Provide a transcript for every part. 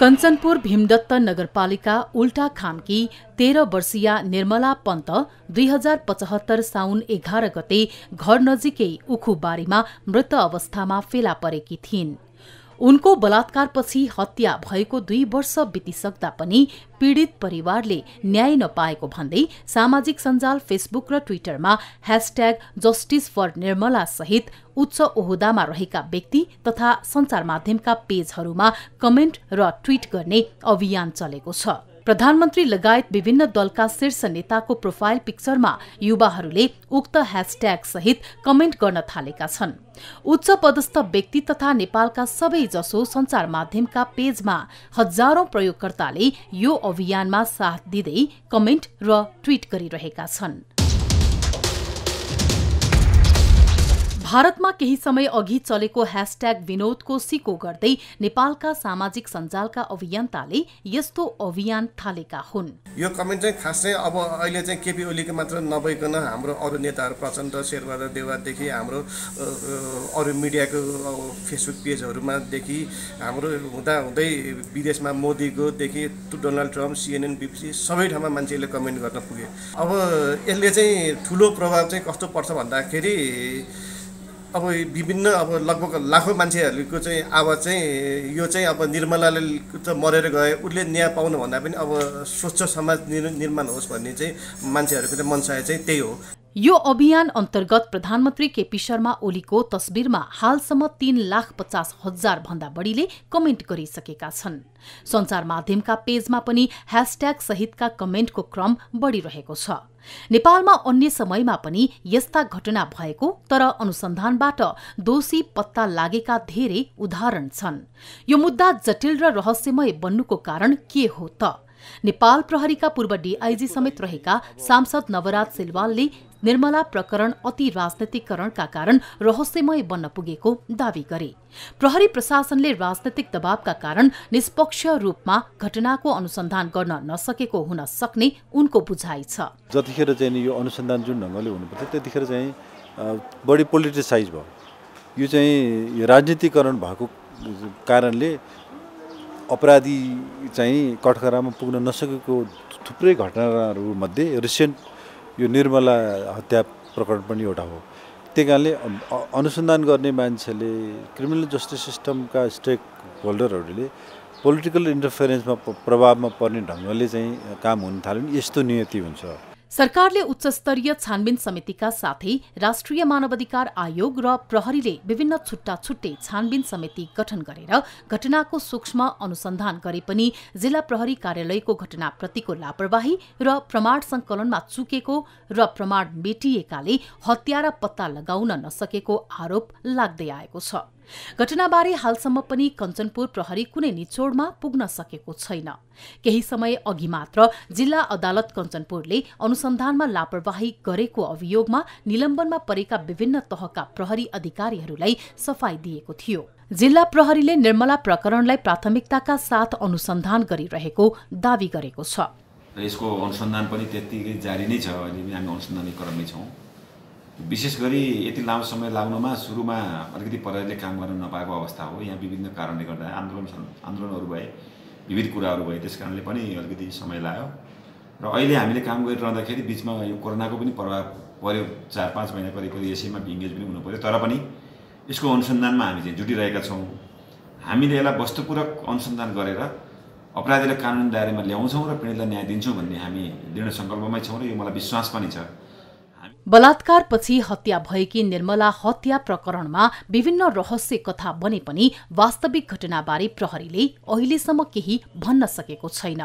कञ्चनपुर भीमदत्त नगरपालिका उल्टा खामकी तेह्र वर्षीय निर्मला पन्त दुई हजार पचहत्तर साउन एघार गते घर नजिकै उखुबारीमा मृत अवस्थामा फेला परेकी थिइन् उनको बलात्कारपछि हत्या भएको दुई वर्ष बितिसक्दा पनि पीड़ित परिवारले न्याय नपाएको भन्दै सामाजिक सञ्जाल फेसबुक र ट्विटरमा ह्यासट्याग जस्टिस फर निर्मला सहित उच्च ओहदामा रहेका व्यक्ति तथा सञ्चार माध्यमका पेजहरूमा कमेन्ट र ट्वीट गर्ने अभियान चलेको छ प्रधानमन्त्री लगायत विभिन्न दलका शीर्ष नेताको प्रोफाइल पिक्चरमा युवाहरूले उक्त ह्यासट्याग सहित कमेन्ट गर्न थालेका छन् उच्च पदस्थ व्यक्ति तथा नेपालका सबैजसो सञ्चार माध्यमका पेजमा हजारौं प्रयोगकर्ताले यो अभियानमा साथ दिँदै कमेन्ट र ट्वीट गरिरहेका छन् भारतमा केही समय अघि चलेको ह्यासट्याग विनोदको सिको गर्दै नेपालका सामाजिक सञ्जालका अभियन्ताले यस्तो अभियान थालेका हुन् यो कमेन्ट चाहिँ खासै अब अहिले चाहिँ केपी ओलीको मात्र नभइकन हाम्रो अरू नेताहरू प्रचण्ड शेरबहादुर देवादेखि हाम्रो अरू मिडियाको फेसबुक पेजहरूमादेखि हाम्रो हुँदा हुँदै विदेशमा देखि डोनाल्ड ट्रम्प सिएनएन बिबिसी सबै ठाउँमा मान्छेले कमेन्ट गर्न पुगे अब यसले चाहिँ ठुलो प्रभाव चाहिँ कस्तो पर्छ भन्दाखेरि अब विभिन्न अब लगभग लाखौँ मान्छेहरूको चाहिँ आवाज चाहिँ यो चाहिँ अब निर्मलाले त मरेर गए उसले न्याय पाउनुभन्दा पनि अब स्वच्छ समाज निर्माण होस् भन्ने चाहिँ मान्छेहरूको चाहिँ मनसाय चाहिँ त्यही हो यो अभियान अन्तर्गत प्रधानमन्त्री केपी शर्मा ओलीको तस्बिरमा हालसम्म तीन लाख पचास हजार भन्दा बढीले कमेन्ट गरिसकेका छन् सञ्चार माध्यमका पेजमा पनि ह्यासट्याग सहितका कमेन्टको क्रम बढ़िरहेको छ नेपालमा अन्य समयमा पनि यस्ता घटना भएको तर अनुसन्धानबाट दोषी पत्ता लागेका धेरै उदाहरण छन् यो मुद्दा जटिल र रहस्यमय बन्नुको कारण के हो त नेपाल प्रहरीका पूर्व डीआईजी समेत रहेका सांसद नवराज सिलवालले निर्मला प्रकरण अति राजनैतिकरणका कारण रहस्यमय बन्न पुगेको दावी गरे प्रहरी प्रशासनले राजनैतिक दबावका कारण निष्पक्ष रूपमा घटनाको अनुसन्धान गर्न नसकेको हुन सक्ने उनको बुझाइ छ जतिखेर चाहिँ यो अनुसन्धान जुन ढङ्गले हुनुपर्थ्यो त्यतिखेर चाहिँ बढी पोलिटिसाइज भयो यो चाहिँ राजनीतिकरण भएको कारणले अपराधी चाहिँ कठखरामा पुग्न नसकेको थुप्रै घटनाहरूमध्ये रिसेन्ट यो निर्मला हत्या प्रकरण पनि एउटा हो त्यही कारणले अनुसन्धान गर्ने मान्छेले क्रिमिनल जस्टिस सिस्टमका स्टेक होल्डरहरूले पोलिटिकल इन्टरफेरेन्समा प्रभावमा पर्ने ढङ्गले चाहिँ काम हुन थाल्यो भने यस्तो नियति हुन्छ सरकारले उच्चस्तरीय छानबिन समितिका साथै राष्ट्रिय मानवाधिकार आयोग र प्रहरीले विभिन्न छुट्टा छुट्टै छानबिन समिति गठन गरेर घटनाको सूक्ष्म अनुसन्धान गरे पनि जिल्ला प्रहरी कार्यालयको घटनाप्रतिको लापरवाही र प्रमाण संकलनमा चुकेको र प्रमाण मेटिएकाले हत्यारा पत्ता लगाउन नसकेको आरोप लाग्दै आएको छ घटनाबारे हालसम्म पनि कञ्चनपुर प्रहरी कुनै निचोडमा पुग्न सकेको छैन केही समय अघि मात्र जिल्ला अदालत कञ्चनपुरले अनुसन्धानमा लापरवाही गरेको अभियोगमा निलम्बनमा परेका विभिन्न तहका प्रहरी अधिकारीहरूलाई सफाई दिएको थियो जिल्ला प्रहरीले निर्मला प्रकरणलाई प्राथमिकताका साथ अनुसन्धान गरिरहेको दावी गरेको छ यसको अनुसन्धान पनि त्यत्तिकै जारी नै छ अहिले हामी अनुसन्धान क्रममै छौँ विशेष गरी यति लामो समय लाग्नुमा सुरुमा अलिकति प्रहरीले काम गर्न नपाएको अवस्था हो यहाँ विभिन्न कारणले गर्दा आन्दोलन आन्दोलनहरू भए विविध कुराहरू भए त्यस कारणले पनि अलिकति समय लाग्यो र अहिले हामीले काम गरिरहँदाखेरि बिचमा यो कोरोनाको पनि प्रभाव पऱ्यो चार पाँच महिना करिब करिब यसैमा इङ्गेज पनि हुनु पऱ्यो तर पनि यसको अनुसन्धानमा हामी चाहिँ जुटिरहेका छौँ हामीले यसलाई वस्तुपूरक अनुसन्धान गरेर अपराधीलाई कानुन दायरामा ल्याउँछौँ र पीडितलाई न्याय दिन्छौँ भन्ने हामी दृढ सङ्कल्पमै छौँ र यो मलाई विश्वास पनि छ बलात्कारपछि हत्या भएकी निर्मला हत्या प्रकरणमा विभिन्न रहस्य कथा बने पनि वास्तविक घटनाबारे प्रहरीले अहिलेसम्म केही भन्न सकेको छैन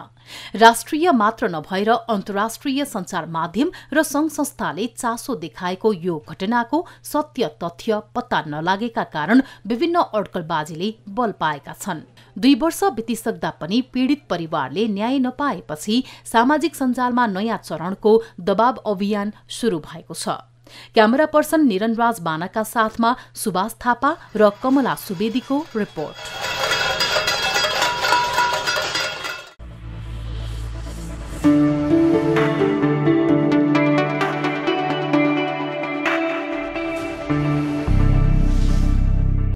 राष्ट्रिय मात्र नभएर अन्तर्राष्ट्रिय संचार माध्यम र संघ संस्थाले चासो देखाएको यो घटनाको सत्य तथ्य पत्ता नलागेका कारण विभिन्न अड्कलबाजीले बल पाएका छन् दुई वर्ष बितिसक्दा पनि पीड़ित परिवारले न्याय नपाएपछि सामाजिक सञ्जालमा नयाँ चरणको दबाव अभियान शुरू भएको भएको छ क्यामेरा पर्सन निरनराज बानाका साथमा सुभाष थापा र कमला सुवेदीको रिपोर्ट